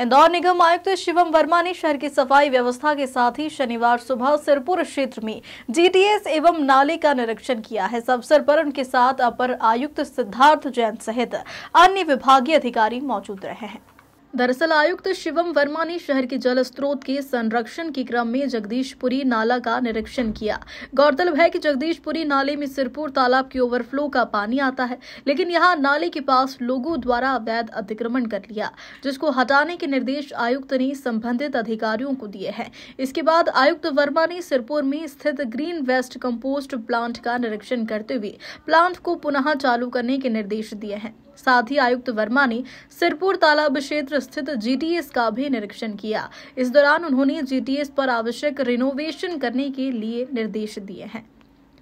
इंदौर निगम आयुक्त शिवम वर्मा ने शहर की सफाई व्यवस्था के साथ ही शनिवार सुबह सिरपुर क्षेत्र में जीटीएस एवं नाले का निरीक्षण किया है इस अवसर पर उनके साथ अपर आयुक्त सिद्धार्थ जैन सहित अन्य विभागीय अधिकारी मौजूद रहे हैं दरअसल आयुक्त शिवम वर्मा ने शहर के जल स्रोत के संरक्षण के क्रम में जगदीशपुरी नाला का निरीक्षण किया गौरतलब है कि जगदीशपुरी नाले में सिरपुर तालाब के ओवरफ्लो का पानी आता है लेकिन यहां नाले के पास लोगों द्वारा अवैध अतिक्रमण कर लिया जिसको हटाने के निर्देश आयुक्त ने संबंधित अधिकारियों को दिए हैं इसके बाद आयुक्त वर्मा ने सिरपुर में स्थित ग्रीन वेस्ट कम्पोस्ट प्लांट का निरीक्षण करते हुए प्लांट को पुनः चालू करने के निर्देश दिए हैं साथ ही आयुक्त वर्मा ने सिरपुर तालाब क्षेत्र स्थित जीटीएस का भी निरीक्षण किया इस दौरान उन्होंने जीटीएस पर आवश्यक रिनोवेशन करने के लिए निर्देश दिए हैं